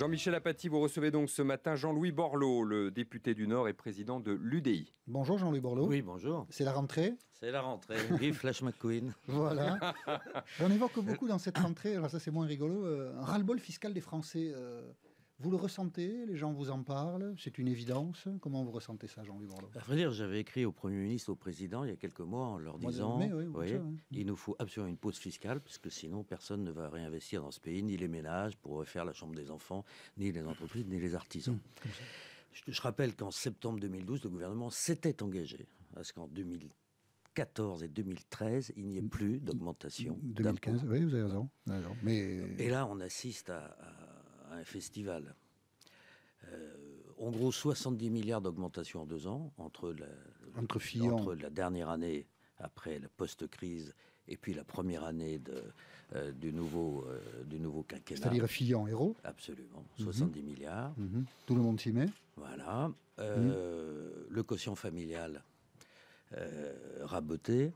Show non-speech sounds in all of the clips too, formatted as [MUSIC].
Jean-Michel Apathy, vous recevez donc ce matin Jean-Louis Borloo, le député du Nord et président de l'UDI. Bonjour Jean-Louis Borloo. Oui, bonjour. C'est la rentrée C'est la rentrée. Oui, [LAUGHS] Flash McQueen. Voilà. On évoque beaucoup dans cette rentrée, alors ça c'est moins rigolo, euh, un ras-le-bol fiscal des Français. Euh, vous le ressentez Les gens vous en parlent C'est une évidence Comment vous ressentez ça, Jean-Louis Borloo À vrai dire, j'avais écrit au Premier ministre, au Président, il y a quelques mois, en leur disant il nous faut absolument une pause fiscale, parce que sinon, personne ne va réinvestir dans ce pays, ni les ménages pour refaire la chambre des enfants, ni les entreprises, ni les artisans. Mmh, je, rappelle qu'en septembre 2012, le gouvernement s'était engagé à ce qu'en 2014 et 2013, il n'y ait mmh. plus d'augmentation. 2015, mmh, oui, vous avez raison. mais... Et là, on assiste à, un festival. Euh, en gros, 70 milliards d'augmentation en deux ans entre la, entre, la dernière année après la post-crise et puis la première année euh, du, nouveau, euh, du nouveau quinquennat. C'est-à-dire Fillon, héros Absolument, 70 mhm. milliards. Mhm. Tout le monde s'y met Voilà. Mhm. Le quotient familial raboté.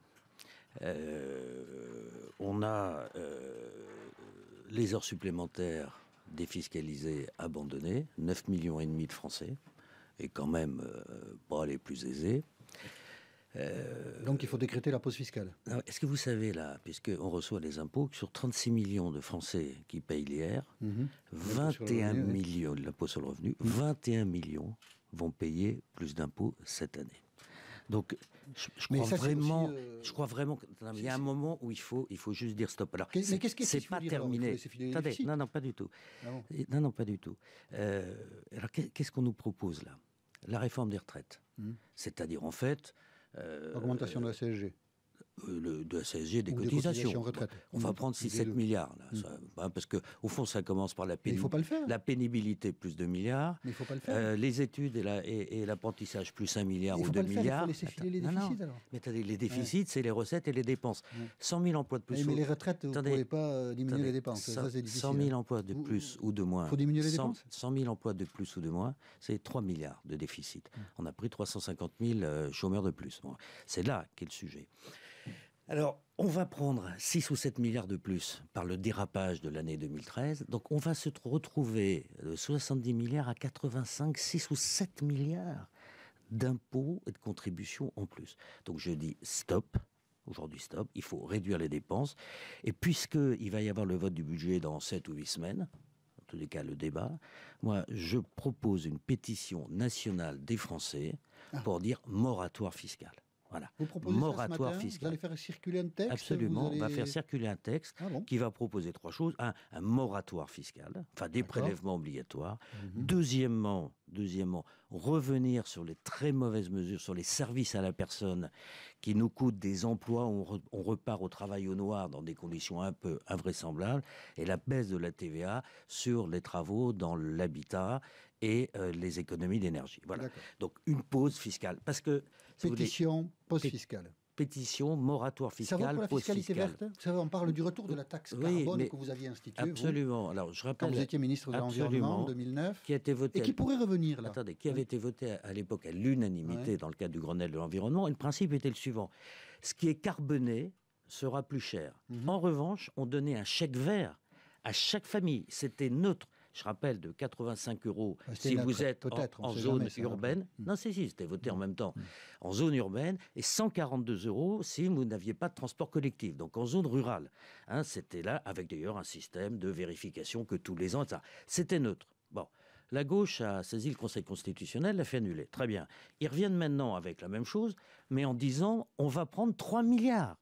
on a les heures supplémentaires défiscalisés, abandonnés, 9 millions et demi de Français, et quand même euh, pas les plus aisés. Euh, Donc il faut décréter la pause fiscale. Est-ce que vous savez là, on reçoit les impôts, que sur 36 millions de Français qui payent l'IR, 21 mhm. millions, de l'impôt sur le revenu, 21 mhm. millions vont payer plus d'impôts cette année. Donc, euh, je, crois vraiment, je crois vraiment qu'il y a un moment où il faut, il faut juste dire stop. Alors, qu'est-ce n'est c'est pas terminé Attendez, non, non, pas du tout. Ah non, non, pas du tout. Euh, alors, qu'est-ce qu'on nous propose là La réforme des retraites. Hmm. C'est-à-dire, en fait, euh, augmentation de la CSG. Euh, le, de la CSG des cotisations. on va prendre 6-7 milliards, là, hmm. ça, hein, parce qu'au fond, ça commence par la, pénib... la pénibilité, plus 2 milliards. Euh, les études et l'apprentissage, la, et, et plus 1 milliard ou 2 milliards. Il faut laisser les déficits, Alors. Mais les déficits, c'est les recettes et les dépenses. 100 000 emplois de plus. Mais, ou... mais les retraites, vous ne pouvez pas euh, diminuer les dépenses. 100, 000 hein. emplois de plus ou, de moins. faut diminuer les dépenses emplois de plus ou de moins, c'est 3 milliards de déficit. Hmm. On a pris 350 000 chômeurs de plus. c'est là qu'est le sujet. Alors, on va prendre 6 ou 7 milliards de plus par le dérapage de l'année 2013. Donc, on va se retrouver euh, de 70 milliards à 85, 6 ou 7 milliards d'impôts et de contributions en plus. Donc, je dis stop. Aujourd'hui, stop. Il faut réduire les dépenses. Et puisqu'il va y avoir le vote du budget dans 7 ou 8 semaines, en tous les cas le débat, moi je propose une pétition nationale des Français ah. pour dire moratoire fiscal. Voilà. Vous proposez moratoire fiscal. Vous allez faire circuler un texte Absolument, on va faire circuler un texte ah qui va proposer trois choses. Un, un moratoire fiscal, enfin des prélèvements obligatoires. Mhm. Deuxièmement, deuxièmement, revenir sur les très mauvaises mesures, sur les services à la personne qui nous coûtent des emplois, on, on repart au travail au noir dans des conditions un peu invraisemblables, et la baisse de la TVA sur les travaux dans l'habitat et euh, les économies d'énergie. Voilà. Donc une pause fiscale. Parce que. Pétition, pause fiscale pétition, moratoire fiscal. Ça la fiscalité fiscale. verte ça On parle du retour de la taxe carbone que vous aviez instituée. Absolument. Alors, je rappelle, quand vous étiez ministre de l'Environnement en 2009. Qui a été voté et qui pourrait revenir là. Attendez, qui avait été voté à l'époque à l'unanimité dans le cadre du Grenelle de l'environnement. Et le principe était le suivant ce qui est carboné sera plus cher. Mhm. En revanche, on donnait un chèque vert à chaque famille. C'était neutre je rappelle, de 85 euros ah, si vous êtes en, zone urbaine. Hmm. Non, c'est si, c'était voté en hmm. même temps. Hmm. En zone urbaine, et 142 euros si vous n'aviez pas de transport collectif, donc en zone rurale. Hein, c'était là, avec d'ailleurs un système de vérification que tous les ans, Ça, C'était neutre. Bon. La gauche a saisi le Conseil constitutionnel, l'a fait annuler. Très bien. Ils reviennent maintenant avec la même chose, mais en disant on va prendre 3 milliards.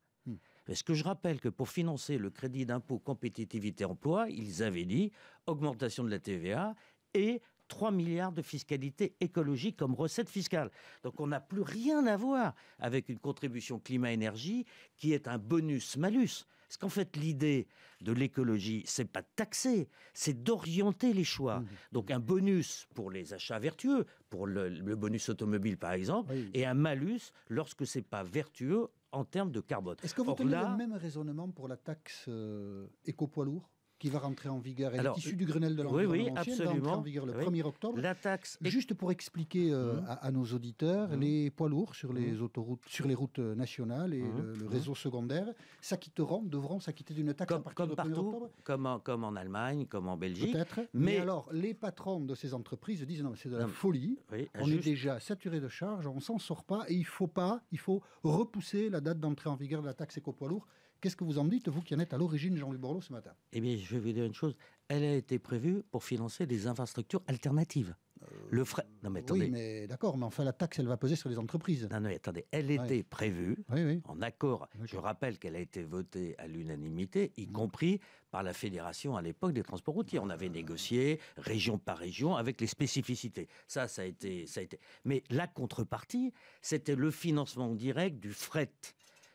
Est-ce que je rappelle que pour financer le crédit d'impôt compétitivité emploi, ils avaient dit augmentation de la TVA et 3 milliards de fiscalité écologique comme recette fiscale. Donc on n'a plus rien à voir avec une contribution climat-énergie qui est un bonus-malus. Parce qu'en fait, l'idée de l'écologie, c'est pas de taxer, c'est d'orienter les choix. Mmh. Donc un bonus pour les achats vertueux, pour le, bonus automobile par exemple, et un malus lorsque c'est pas vertueux en termes de carbone. Est-ce que vous avez le même raisonnement pour la taxe euh, éco-poids lourd qui va rentrer en vigueur. Elle est issue du Grenelle de l'environnement. Oui, oui, absolument. en vigueur le 1er octobre. La taxe. Juste pour expliquer euh, mmh. à, nos auditeurs, mmh. les poids lourds sur les mmh. autoroutes, sur les routes euh, nationales et le, réseau secondaire s'acquitteront, devront s'acquitter d'une taxe comme, à partir comme 1er octobre. Comme en, comme en Allemagne, comme en Belgique. Peut-être. Mais... alors, les patrons de ces entreprises disent non, c'est de la folie. on est déjà saturé de charges, on s'en sort pas et il faut pas, il faut repousser la date d'entrée en vigueur de la taxe éco-poids lourd Qu'est-ce que vous en dites, vous qui en êtes à l'origine, Jean-Luc Borloo, ce matin Eh bien, je vais vous dire une chose. Elle a été prévue pour financer des infrastructures alternatives. Euh, le fret. Non, mais attendez. Oui, mais d'accord, mais enfin, la taxe, elle va peser sur les entreprises. Non, non, mais attendez. Elle était prévue oui, oui. en accord. Je rappelle qu'elle a été votée à l'unanimité, y mm. compris par la Fédération à l'époque des transports routiers. On avait négocié région par région avec les spécificités. Ça, ça a été. Ça a été. Mais la contrepartie, c'était le financement direct du fret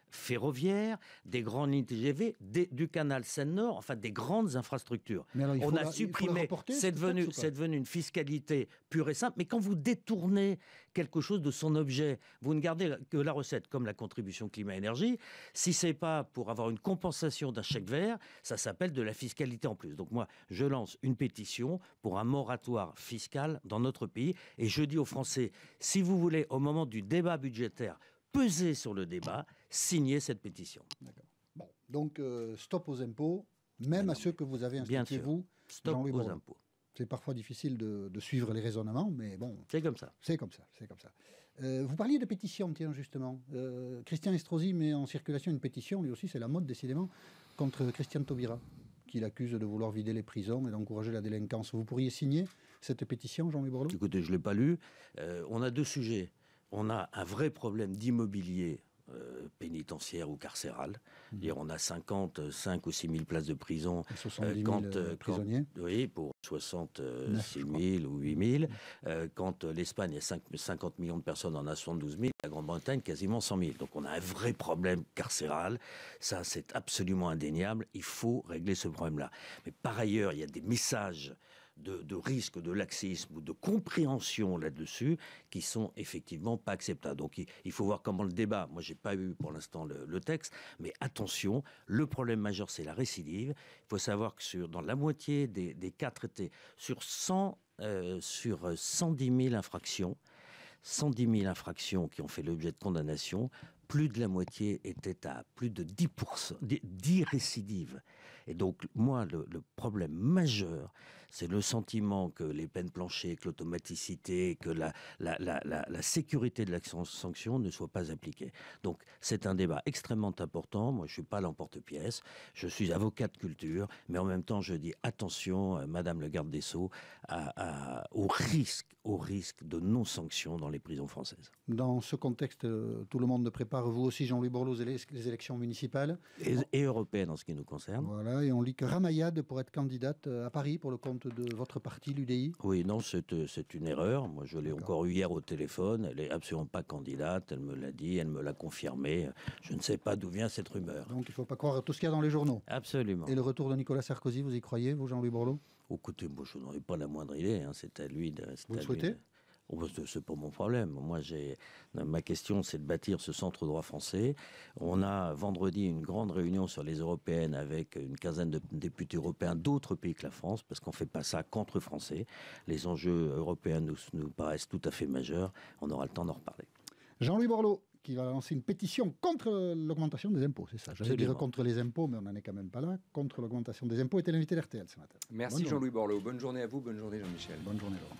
Ferroviaire, des grandes lignes TGV, du canal Seine-Nord, enfin des grandes infrastructures. on a supprimé, c'est devenu, devenu une fiscalité pure et simple, mais quand vous détournez quelque chose de son objet, vous ne gardez que la recette, comme la contribution climat-énergie, si c'est pas pour avoir une compensation d'un chèque vert, ça s'appelle de la fiscalité en plus. Donc moi, je lance une pétition pour un moratoire fiscal dans notre pays, et je dis aux Français, si vous voulez, au moment du débat budgétaire, peser sur le débat, signer cette pétition. Donc, euh, stop aux impôts, même ben à ceux que vous avez institués, vous. Stop aux impôts. C'est parfois difficile de, suivre les raisonnements, mais bon. C'est comme ça. C'est comme ça, c'est comme ça. Euh, vous parliez de pétition, tiens, justement. Euh, Christian Estrosi met en circulation une pétition, lui aussi, c'est la mode, décidément, contre Christian Taubira, qui l'accuse de vouloir vider les prisons et d'encourager la délinquance. Vous pourriez signer cette pétition, Jean-Louis Borloo Écoutez, je ne l'ai pas lu. on a deux sujets on a un vrai problème d'immobilier euh, pénitentiaire ou carcéral. Mmh. on a 55 ou 6 000 places de prison. Euh, quand, euh, pour 66 000 ou 8 000. Mmh. quand l'Espagne a 5, 50 millions de personnes, en a 72 000. La Grande-Bretagne, quasiment 100 000. Donc on a un vrai problème carcéral. Ça, c'est absolument indéniable. Il faut régler ce problème-là. Mais par ailleurs, il y a des messages de, risques de laxisme ou de compréhension là-dessus qui sont effectivement pas acceptables. Donc il, faut voir comment le débat. Moi, j'ai pas eu pour l'instant le, texte, mais attention, le problème majeur, c'est la récidive. Il faut savoir que sur, dans la moitié des, des cas traités, sur 100 euh, sur 110 000 infractions, 110 000 infractions qui ont fait l'objet de condamnation, plus de la moitié était à plus de 10%, 10 récidives. Et donc, moi, le, problème majeur, c'est le sentiment que les peines planchées, que l'automaticité, que la, la, sécurité de l'action sanction ne soit pas appliquée. Donc, c'est un débat extrêmement important. Moi, je suis pas l'emporte-pièce. Je suis avocat de culture, mais en même temps, je dis attention, euh, Madame le garde des Sceaux, au risque, au risque de non-sanction dans les prisons françaises. Dans ce contexte, euh, tout le monde ne prépare vous aussi, Jean-Louis Borloo, les élections municipales. Et, européennes en ce qui nous concerne. Voilà, et on lit que Ramayad pourrait être candidate euh, à Paris pour le compte de votre parti, l'UDI. Oui, non, euh, c'est une erreur. Moi, je l'ai encore eu hier au téléphone. Elle n'est absolument pas candidate. Elle me l'a dit, elle me l'a confirmé. Je ne sais pas d'où vient cette rumeur. Donc, il ne faut pas croire à tout ce qu'il y a dans les journaux. Absolument. Et le retour de Nicolas Sarkozy, vous y croyez, vous, Jean-Louis Borloo Écoutez, moi, je n'en ai pas la moindre idée. Hein. C'est à lui de. Vous le souhaitez Oh, c'est pas mon problème. Moi, j'ai euh, ma question, c'est de bâtir ce centre droit français. On a vendredi une grande réunion sur les européennes avec une quinzaine de députés européens d'autres pays que la France, parce qu'on fait pas ça contre français. Les enjeux européens nous, nous paraissent tout à fait majeurs. On aura le temps d'en reparler. Jean-Louis Borloo, qui va lancer une pétition contre l'augmentation des impôts, c'est ça J'allais dire contre les impôts, mais on n'en est quand même pas là. Contre l'augmentation des impôts était l'invité d'RTL ce matin. Merci Jean-Louis Borloo. Bonne journée à vous, bonne journée Jean-Michel. Bonne journée Laurent.